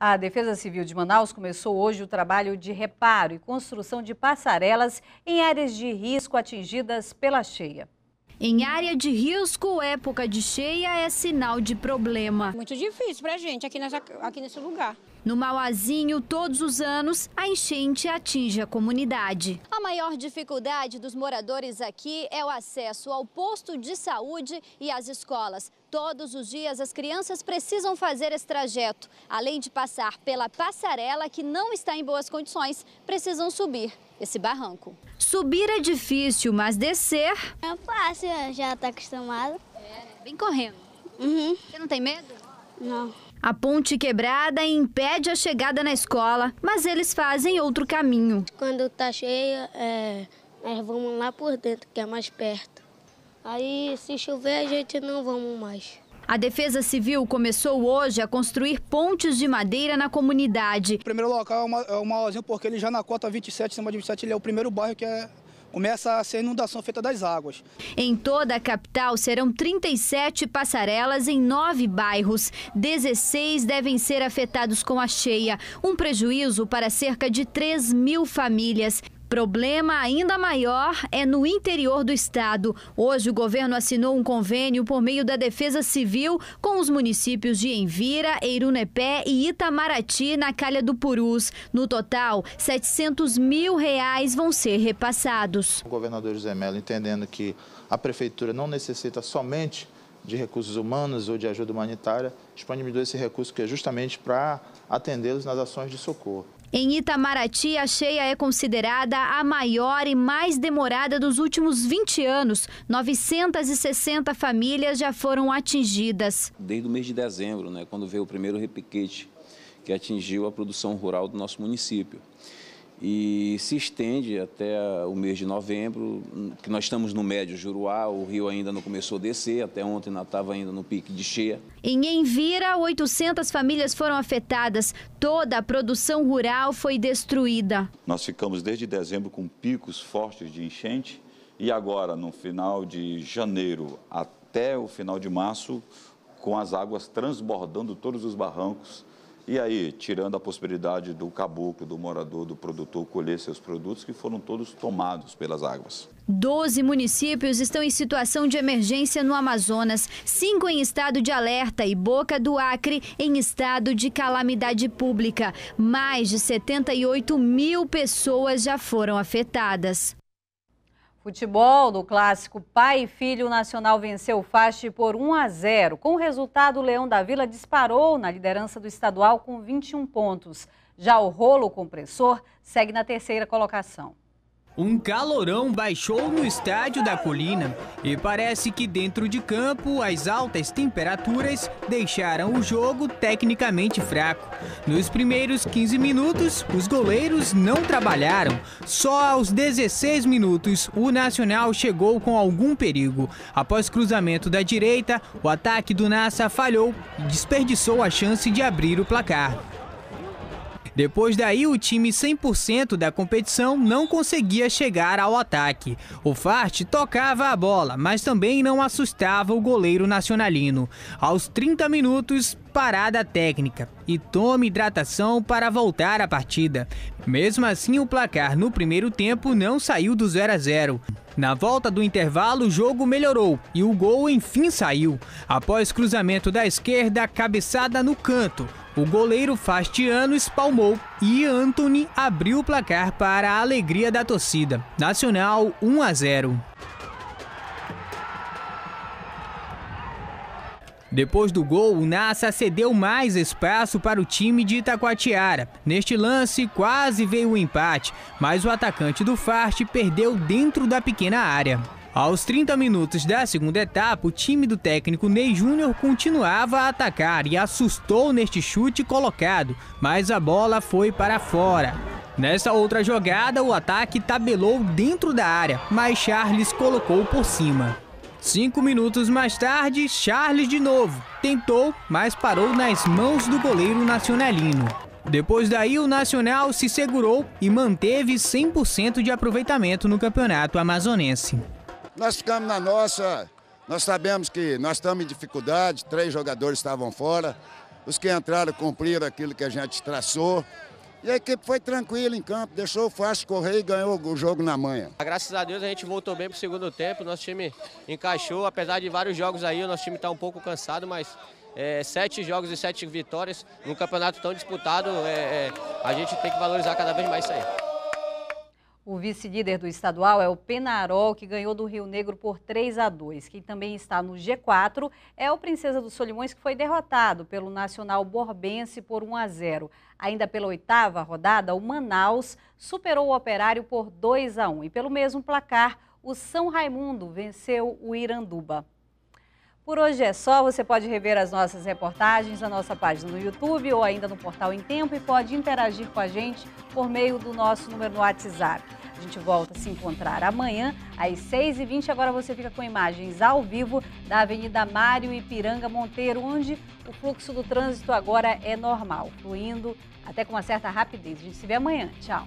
A Defesa Civil de Manaus começou hoje o trabalho de reparo e construção de passarelas em áreas de risco atingidas pela cheia. Em área de risco, época de cheia é sinal de problema. Muito difícil para a gente aqui, nessa, aqui nesse lugar. No Mauazinho, todos os anos, a enchente atinge a comunidade. A maior dificuldade dos moradores aqui é o acesso ao posto de saúde e às escolas. Todos os dias as crianças precisam fazer esse trajeto. Além de passar pela passarela, que não está em boas condições, precisam subir esse barranco. Subir é difícil, mas descer. É fácil, já está acostumado. É, né? vem correndo. Uhum. Você não tem medo? Não. A ponte quebrada impede a chegada na escola, mas eles fazem outro caminho. Quando tá cheia, é, nós vamos lá por dentro, que é mais perto. Aí, se chover, a gente não vamos mais. A Defesa Civil começou hoje a construir pontes de madeira na comunidade. O primeiro local é, uma, é o Mauazinho, porque ele já na cota 27, cima de 27, ele é o primeiro bairro que é começa a ser inundação feita das águas. Em toda a capital serão 37 passarelas em nove bairros. 16 devem ser afetados com a cheia, um prejuízo para cerca de 3 mil famílias. Problema ainda maior é no interior do estado. Hoje, o governo assinou um convênio por meio da Defesa Civil com os municípios de Envira, Eirunepé e Itamaraty, na Calha do Purus. No total, 700 mil reais vão ser repassados. O governador José Mello, entendendo que a prefeitura não necessita somente de recursos humanos ou de ajuda humanitária, disponibilizou esse recurso que é justamente para atendê-los nas ações de socorro. Em Itamaraty, a cheia é considerada a maior e mais demorada dos últimos 20 anos. 960 famílias já foram atingidas. Desde o mês de dezembro, né, quando veio o primeiro repiquete que atingiu a produção rural do nosso município e se estende até o mês de novembro, que nós estamos no médio Juruá, o rio ainda não começou a descer, até ontem estava ainda no pique de cheia. Em Envira, 800 famílias foram afetadas, toda a produção rural foi destruída. Nós ficamos desde dezembro com picos fortes de enchente e agora, no final de janeiro até o final de março, com as águas transbordando todos os barrancos e aí, tirando a possibilidade do caboclo, do morador, do produtor colher seus produtos, que foram todos tomados pelas águas. Doze municípios estão em situação de emergência no Amazonas, cinco em estado de alerta e Boca do Acre em estado de calamidade pública. Mais de 78 mil pessoas já foram afetadas. Futebol no clássico Pai e Filho Nacional venceu o Faste por 1 a 0. Com o resultado, o Leão da Vila disparou na liderança do estadual com 21 pontos. Já o rolo compressor segue na terceira colocação. Um calorão baixou no estádio da Colina e parece que dentro de campo as altas temperaturas deixaram o jogo tecnicamente fraco. Nos primeiros 15 minutos, os goleiros não trabalharam. Só aos 16 minutos, o Nacional chegou com algum perigo. Após cruzamento da direita, o ataque do Nassa falhou e desperdiçou a chance de abrir o placar. Depois daí, o time 100% da competição não conseguia chegar ao ataque. O Fart tocava a bola, mas também não assustava o goleiro nacionalino. Aos 30 minutos, parada técnica e toma hidratação para voltar à partida. Mesmo assim, o placar no primeiro tempo não saiu do 0 a 0. Na volta do intervalo, o jogo melhorou e o gol enfim saiu. Após cruzamento da esquerda, cabeçada no canto, o goleiro Fastiano espalmou e Anthony abriu o placar para a alegria da torcida. Nacional 1 a 0. Depois do gol, o Nassa cedeu mais espaço para o time de Itacoatiara. Neste lance, quase veio o um empate, mas o atacante do Fast perdeu dentro da pequena área. Aos 30 minutos da segunda etapa, o time do técnico Ney Júnior continuava a atacar e assustou neste chute colocado, mas a bola foi para fora. Nessa outra jogada, o ataque tabelou dentro da área, mas Charles colocou por cima. Cinco minutos mais tarde, Charles de novo tentou, mas parou nas mãos do goleiro nacionalino. Depois daí, o Nacional se segurou e manteve 100% de aproveitamento no campeonato amazonense. Nós ficamos na nossa, nós sabemos que nós estamos em dificuldade, três jogadores estavam fora, os que entraram cumpriram aquilo que a gente traçou, e a equipe foi tranquila em campo, deixou o Fácil correr e ganhou o jogo na manhã. Ah, graças a Deus a gente voltou bem para o segundo tempo, nosso time encaixou, apesar de vários jogos aí, o nosso time está um pouco cansado, mas é, sete jogos e sete vitórias num campeonato tão disputado, é, é, a gente tem que valorizar cada vez mais isso aí. O vice-líder do estadual é o Penarol, que ganhou do Rio Negro por 3 a 2. Quem também está no G4 é o Princesa dos Solimões, que foi derrotado pelo Nacional Borbense por 1 a 0. Ainda pela oitava rodada, o Manaus superou o Operário por 2 a 1. E pelo mesmo placar, o São Raimundo venceu o Iranduba. Por hoje é só, você pode rever as nossas reportagens na nossa página no YouTube ou ainda no portal Em Tempo e pode interagir com a gente por meio do nosso número no WhatsApp. A gente volta a se encontrar amanhã às 6h20. Agora você fica com imagens ao vivo da Avenida Mário Ipiranga Monteiro, onde o fluxo do trânsito agora é normal, fluindo até com uma certa rapidez. A gente se vê amanhã. Tchau.